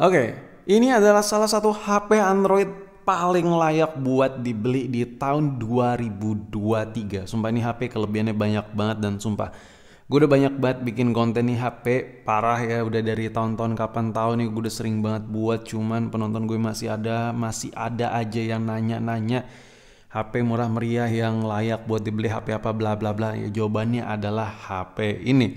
Oke, ini adalah salah satu HP Android paling layak buat dibeli di tahun 2023. Sumpah ini HP kelebihannya banyak banget dan sumpah gue udah banyak banget bikin konten nih HP parah ya udah dari tahun-tahun kapan tahun nih gue udah sering banget buat cuman penonton gue masih ada masih ada aja yang nanya-nanya HP murah meriah yang layak buat dibeli HP apa bla bla bla ya jawabannya adalah HP ini.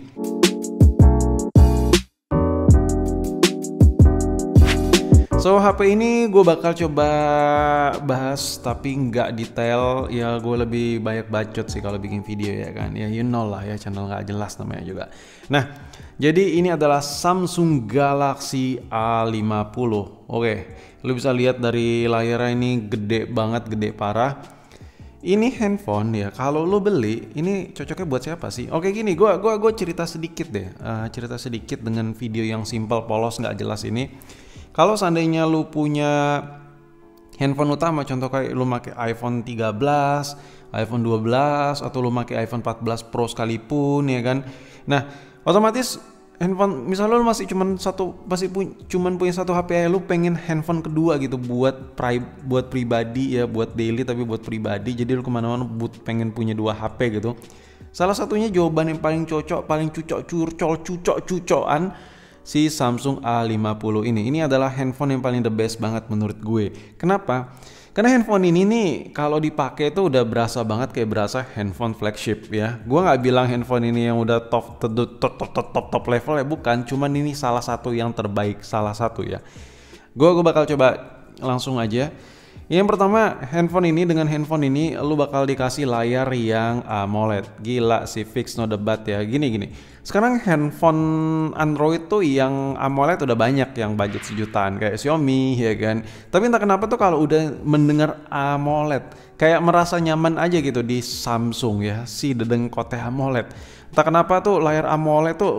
So HP ini gue bakal coba bahas tapi nggak detail ya gue lebih banyak bacot sih kalau bikin video ya kan ya you know lah ya channel nggak jelas namanya juga. Nah jadi ini adalah Samsung Galaxy A50. Oke, lu bisa lihat dari layarnya ini gede banget, gede parah. Ini handphone ya, kalau lu beli ini cocoknya buat siapa sih? Oke gini, gue gua gua cerita sedikit deh. Uh, cerita sedikit dengan video yang simple polos nggak jelas ini kalau seandainya lu punya handphone utama contoh kayak lu pakai iPhone 13, iPhone 12 atau lu pakai iPhone 14 Pro sekalipun ya kan. Nah, otomatis handphone misalnya lu masih cuman satu masih pun cuman punya satu HP ya lu pengen handphone kedua gitu buat pri, buat pribadi ya buat daily tapi buat pribadi jadi lu kemana-mana but pengen punya dua HP gitu salah satunya jawaban yang paling cocok paling cucok curcol cucok cucokan si Samsung A50 ini. Ini adalah handphone yang paling the best banget menurut gue. Kenapa? Karena handphone ini nih kalau dipakai itu udah berasa banget kayak berasa handphone flagship ya. Gua nggak bilang handphone ini yang udah top top top top top, top level ya bukan, cuman ini salah satu yang terbaik salah satu ya. Gua gua bakal coba langsung aja yang pertama, handphone ini dengan handphone ini lu bakal dikasih layar yang AMOLED. Gila si fix no debat ya. Gini gini. Sekarang handphone Android tuh yang AMOLED udah banyak yang budget sejutaan kayak Xiaomi ya kan. Tapi entah kenapa tuh kalau udah mendengar AMOLED kayak merasa nyaman aja gitu di Samsung ya si dedeng kote AMOLED. Entah kenapa tuh layar AMOLED tuh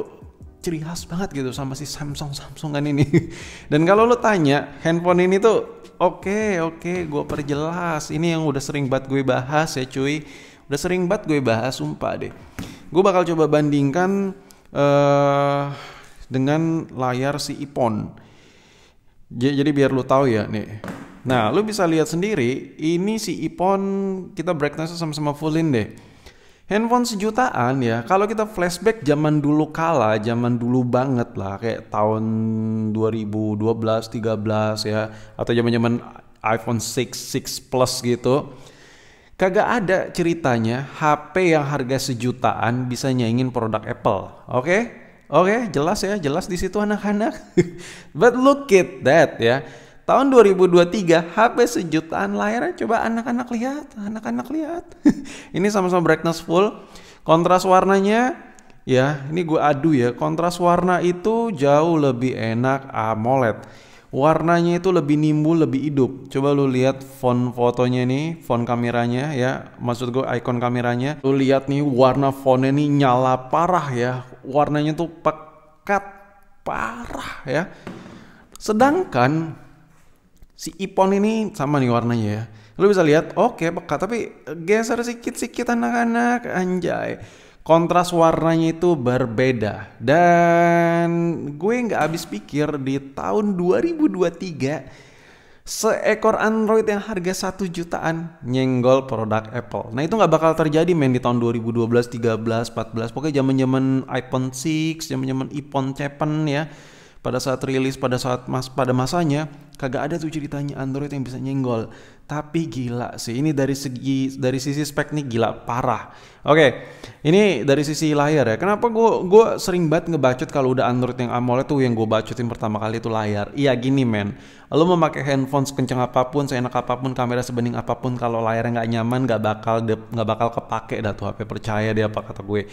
ciri khas banget gitu sama si Samsung Samsungan ini. Dan kalau lu tanya, handphone ini tuh Oke, oke, gue perjelas. Ini yang udah sering banget gue bahas ya cuy. Udah sering banget gue bahas, sumpah deh. Gue bakal coba bandingkan uh, dengan layar si iPhone. Jadi biar lu tahu ya nih. Nah, lu bisa lihat sendiri, ini si iPhone kita brightness sama-sama fullin deh handphone sejutaan ya. Kalau kita flashback zaman dulu kala, zaman dulu banget lah kayak tahun 2012, 13 ya atau zaman-zaman iPhone 6, 6 Plus gitu. Kagak ada ceritanya HP yang harga sejutaan bisa nyaingin produk Apple. Oke? Okay? Oke, okay, jelas ya, jelas di situ anak-anak. But look at that ya tahun 2023 HP sejutaan layarnya coba anak-anak lihat, anak-anak lihat. ini sama-sama brightness full, kontras warnanya ya, ini gue adu ya, kontras warna itu jauh lebih enak AMOLED. Warnanya itu lebih nimbul, lebih hidup. Coba lu lihat font fotonya nih, font kameranya ya. Maksud gue icon kameranya. Lu lihat nih warna fontnya nih nyala parah ya. Warnanya tuh pekat parah ya. Sedangkan si ipon ini sama nih warnanya ya lu bisa lihat oke okay, peka tapi geser sedikit-sedikit anak-anak anjay kontras warnanya itu berbeda dan gue nggak habis pikir di tahun 2023 seekor Android yang harga satu jutaan nyenggol produk Apple. Nah itu nggak bakal terjadi main di tahun 2012, 13, 14. Pokoknya zaman zaman iPhone 6, zaman zaman iPhone 7 ya. Pada saat rilis, pada saat mas, pada masanya kagak ada tuh ceritanya Android yang bisa nyenggol tapi gila sih ini dari segi dari sisi spek nih gila parah oke okay, ini dari sisi layar ya kenapa gue gue sering banget ngebacut kalau udah Android yang AMOLED tuh yang gue bacutin pertama kali itu layar iya gini men lo memakai handphone sekencang apapun seenak apapun kamera sebening apapun kalau layarnya nggak nyaman nggak bakal nggak bakal kepake dah tuh HP percaya dia apa kata gue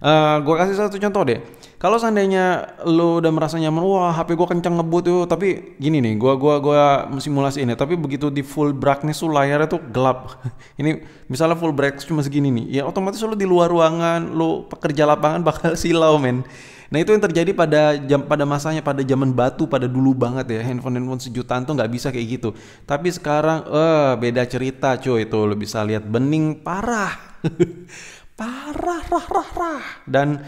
Uh, eh, gue kasih satu contoh deh. Kalau seandainya lo udah merasa nyaman, wah HP gue kenceng ngebut tuh. Tapi gini nih, gue gua gua simulasi ini. Ya. Tapi begitu di full geraknya tuh layarnya tuh gelap. Ini misalnya full break cuma segini nih, ya otomatis lo di luar ruangan, lo pekerja lapangan bakal silau men. Nah itu yang terjadi pada jam pada masanya pada zaman batu pada dulu banget ya handphone handphone sejutaan tuh nggak bisa kayak gitu. Tapi sekarang eh beda cerita cuy itu lo bisa lihat bening parah, parah rah rah rah dan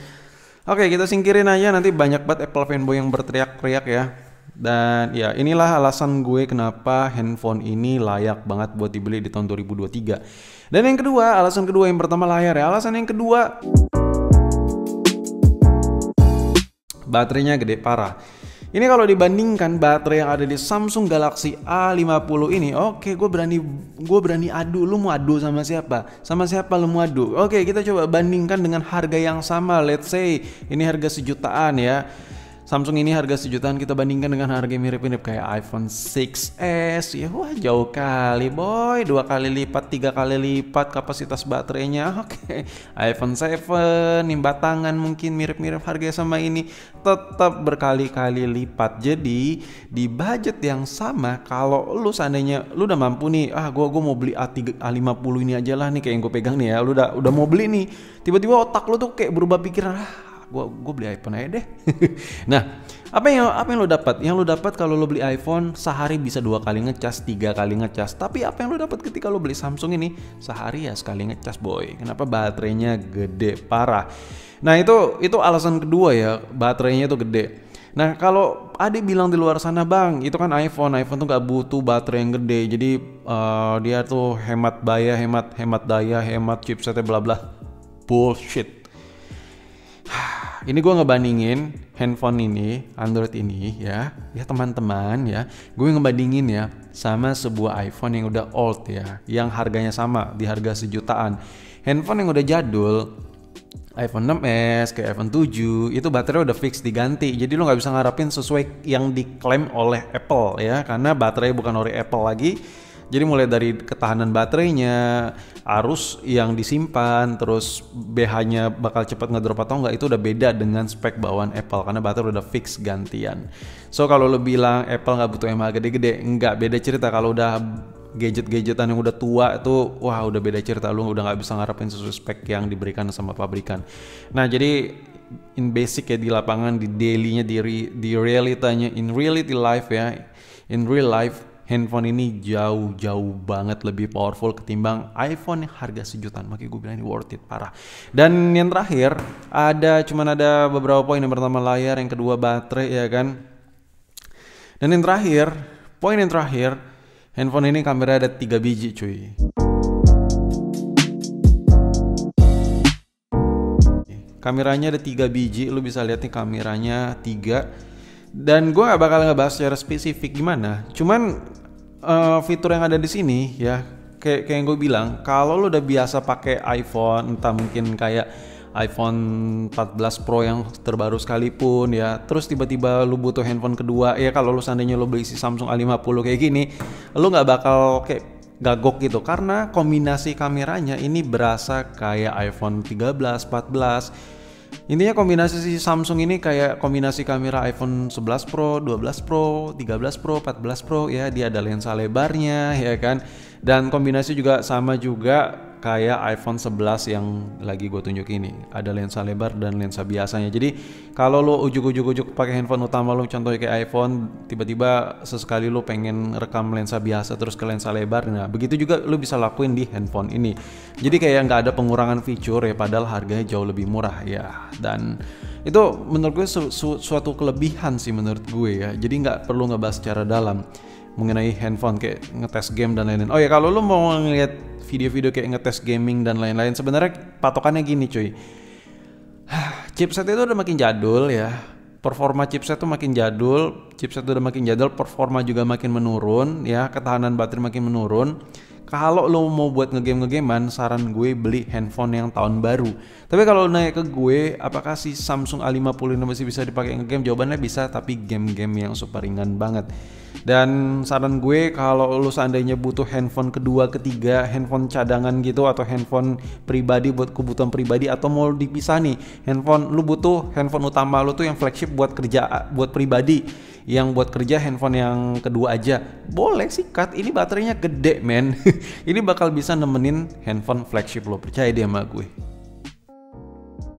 oke okay, kita singkirin aja nanti banyak banget Apple fanboy yang berteriak-teriak ya. Dan ya inilah alasan gue kenapa handphone ini layak banget buat dibeli di tahun 2023. Dan yang kedua, alasan kedua yang pertama layar ya. Alasan yang kedua baterainya gede parah. Ini kalau dibandingkan baterai yang ada di Samsung Galaxy A50 ini, oke okay, gue berani gue berani adu, lu mau adu sama siapa? Sama siapa lu mau adu? Oke okay, kita coba bandingkan dengan harga yang sama, let's say ini harga sejutaan ya Samsung ini harga sejutaan kita bandingkan dengan harga mirip-mirip kayak iPhone 6s ya wah jauh kali boy dua kali lipat tiga kali lipat kapasitas baterainya oke okay. iPhone 7 nih batangan mungkin mirip-mirip harga sama ini tetap berkali-kali lipat jadi di budget yang sama kalau lu seandainya lu udah mampu nih ah gua gua mau beli A3 A50 ini aja lah nih kayak yang gue pegang nih ya lu udah udah mau beli nih tiba-tiba otak lu tuh kayak berubah pikiran ah gue gue beli iPhone aja deh nah apa yang apa yang lo dapat yang lo dapat kalau lo beli iPhone sehari bisa dua kali ngecas tiga kali ngecas tapi apa yang lo dapat ketika lo beli Samsung ini sehari ya sekali ngecas boy kenapa baterainya gede parah nah itu itu alasan kedua ya baterainya itu gede Nah kalau ada bilang di luar sana bang, itu kan iPhone, iPhone tuh gak butuh baterai yang gede, jadi uh, dia tuh hemat bayar, hemat hemat daya, hemat chipsetnya bla bla, bullshit ini gue ngebandingin handphone ini, Android ini ya, ya teman-teman ya, gue ngebandingin ya sama sebuah iPhone yang udah old ya, yang harganya sama di harga sejutaan. Handphone yang udah jadul, iPhone 6s ke iPhone 7 itu baterai udah fix diganti jadi lo nggak bisa ngarapin sesuai yang diklaim oleh Apple ya karena baterai bukan ori Apple lagi jadi mulai dari ketahanan baterainya, arus yang disimpan, terus BH-nya bakal cepat ngedrop atau enggak itu udah beda dengan spek bawaan Apple karena baterai udah fix gantian. So kalau lo bilang Apple nggak butuh emang gede-gede, nggak beda cerita kalau udah gadget-gadgetan yang udah tua itu wah udah beda cerita lu udah nggak bisa ngarepin sesuai spek yang diberikan sama pabrikan. Nah jadi in basic ya di lapangan di dailynya di re, di realitanya in reality life ya in real life handphone ini jauh-jauh banget lebih powerful ketimbang iPhone yang harga sejutaan. Makanya gue bilang ini worth it parah. Dan yang terakhir ada cuman ada beberapa poin yang pertama layar, yang kedua baterai ya kan. Dan yang terakhir, poin yang terakhir, handphone ini kamera ada 3 biji cuy. Kameranya ada 3 biji, lu bisa lihat nih kameranya 3 dan gue gak bakal ngebahas secara spesifik gimana. Cuman uh, fitur yang ada di sini ya, kayak kayak yang gue bilang, kalau lo udah biasa pakai iPhone, entah mungkin kayak iPhone 14 Pro yang terbaru sekalipun ya terus tiba-tiba lo butuh handphone kedua ya kalau lo seandainya lo beli si Samsung A50 kayak gini lo nggak bakal kayak gagok gitu karena kombinasi kameranya ini berasa kayak iPhone 13, 14 Intinya kombinasi si Samsung ini kayak kombinasi kamera iPhone 11 Pro, 12 Pro, 13 Pro, 14 Pro ya, dia ada lensa lebarnya ya kan. Dan kombinasi juga sama juga kayak iPhone 11 yang lagi gue tunjuk ini ada lensa lebar dan lensa biasanya jadi kalau lo ujuk-ujuk-ujuk pakai handphone utama lo contohnya kayak iPhone tiba-tiba sesekali lo pengen rekam lensa biasa terus ke lensa lebar nah begitu juga lo bisa lakuin di handphone ini jadi kayak nggak ada pengurangan fitur ya padahal harganya jauh lebih murah ya dan itu menurut gue su su suatu kelebihan sih menurut gue ya jadi nggak perlu ngebahas secara dalam mengenai handphone kayak ngetes game dan lain-lain. Oh ya kalau lo mau ngeliat video-video kayak ngetes gaming dan lain-lain, sebenarnya patokannya gini cuy. chipset itu udah makin jadul ya. Performa chipset tuh makin jadul, chipset udah makin jadul, performa juga makin menurun ya, ketahanan baterai makin menurun kalau lo mau buat ngegame ngegamean saran gue beli handphone yang tahun baru tapi kalau nanya ke gue apakah si Samsung A50 ini masih bisa dipakai ngegame jawabannya bisa tapi game-game yang super ringan banget dan saran gue kalau lo seandainya butuh handphone kedua ketiga handphone cadangan gitu atau handphone pribadi buat kebutuhan pribadi atau mau dipisah nih handphone lo butuh handphone utama lo tuh yang flagship buat kerja buat pribadi yang buat kerja handphone yang kedua aja boleh sih cut ini baterainya gede men ini bakal bisa nemenin handphone flagship lo percaya dia sama gue